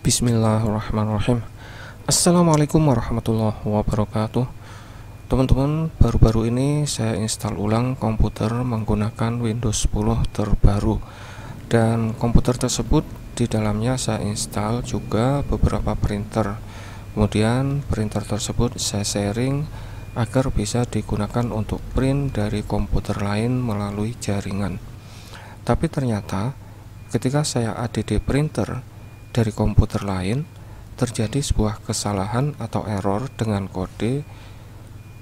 Bismillahirrahmanirrahim Assalamualaikum warahmatullahi wabarakatuh Teman-teman, baru-baru ini saya install ulang komputer menggunakan Windows 10 terbaru Dan komputer tersebut di dalamnya saya install juga beberapa printer Kemudian printer tersebut saya sharing agar bisa digunakan untuk print dari komputer lain melalui jaringan Tapi ternyata ketika saya ADD printer dari komputer lain, terjadi sebuah kesalahan atau error dengan kode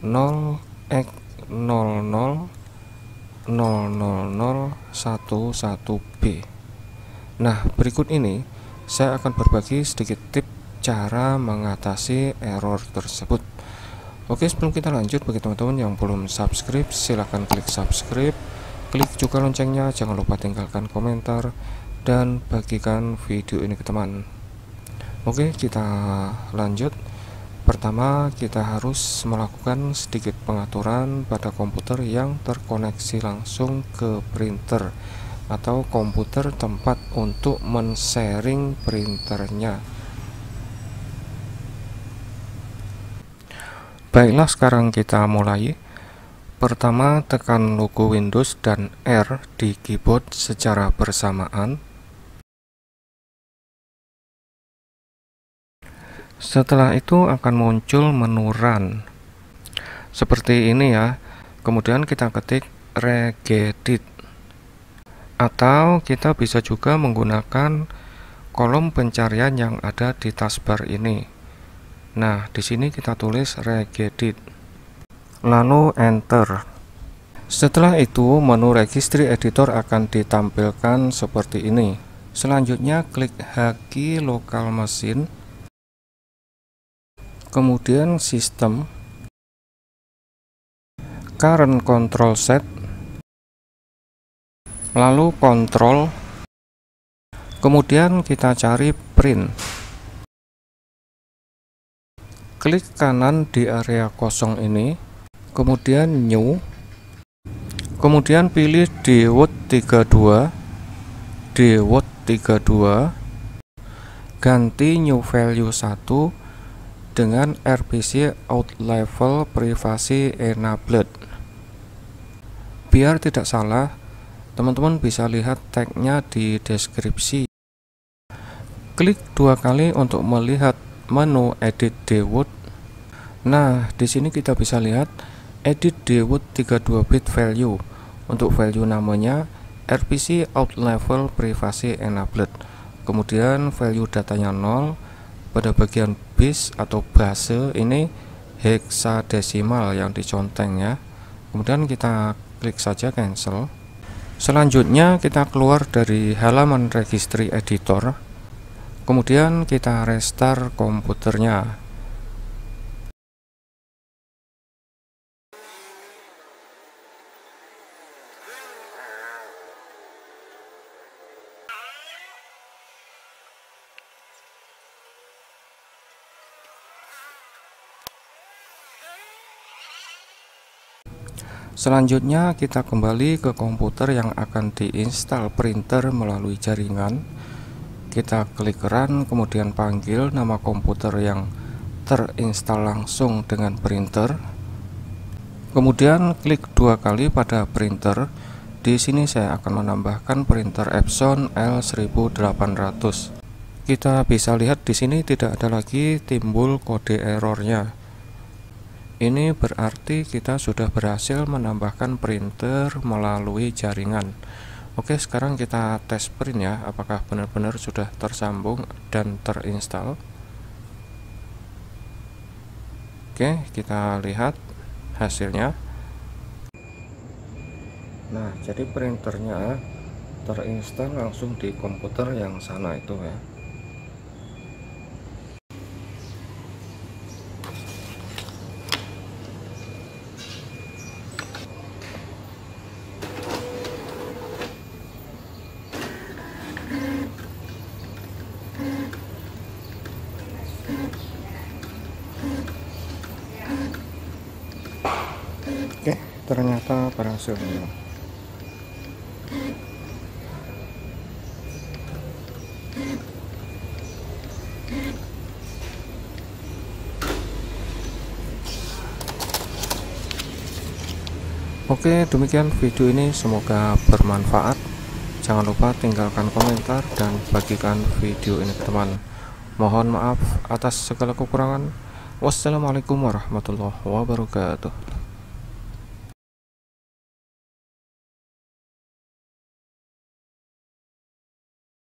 0x000011B. Nah, berikut ini saya akan berbagi sedikit tips cara mengatasi error tersebut. Oke, sebelum kita lanjut, bagi teman-teman yang belum subscribe, silahkan klik subscribe, klik juga loncengnya, jangan lupa tinggalkan komentar, dan bagikan video ini ke teman oke kita lanjut pertama kita harus melakukan sedikit pengaturan pada komputer yang terkoneksi langsung ke printer atau komputer tempat untuk men-sharing printernya baiklah sekarang kita mulai pertama tekan logo Windows dan R di keyboard secara bersamaan Setelah itu akan muncul menu run. Seperti ini ya. Kemudian kita ketik regedit. Atau kita bisa juga menggunakan kolom pencarian yang ada di taskbar ini. Nah, di sini kita tulis regedit. Lalu enter. Setelah itu, menu registry editor akan ditampilkan seperti ini. Selanjutnya klik haki lokal mesin kemudian sistem current control set lalu control kemudian kita cari print klik kanan di area kosong ini kemudian new kemudian pilih dewot 32 dewot 32 ganti new value 1 dengan RPC out level Privacy enabled biar tidak salah teman-teman bisa lihat tag-nya di deskripsi klik dua kali untuk melihat menu edit Dewood. nah di sini kita bisa lihat edit Dewood 32 bit value untuk value namanya RPC out level Privacy enabled kemudian value datanya 0 pada bagian base atau base ini heksadesimal yang diconteng ya kemudian kita klik saja cancel selanjutnya kita keluar dari halaman registry editor kemudian kita restart komputernya Selanjutnya kita kembali ke komputer yang akan diinstal printer melalui jaringan. Kita klik run kemudian panggil nama komputer yang terinstal langsung dengan printer. Kemudian klik dua kali pada printer. Di sini saya akan menambahkan printer Epson L1800. Kita bisa lihat di sini tidak ada lagi timbul kode errornya ini berarti kita sudah berhasil menambahkan printer melalui jaringan. Oke, sekarang kita tes print ya, apakah benar-benar sudah tersambung dan terinstall. Oke, kita lihat hasilnya. Nah, jadi printernya terinstall langsung di komputer yang sana itu ya. ternyata berhasil Oke demikian video ini semoga bermanfaat Jangan lupa tinggalkan komentar dan bagikan video ini ke teman Mohon maaf atas segala kekurangan Wassalamualaikum warahmatullahi wabarakatuh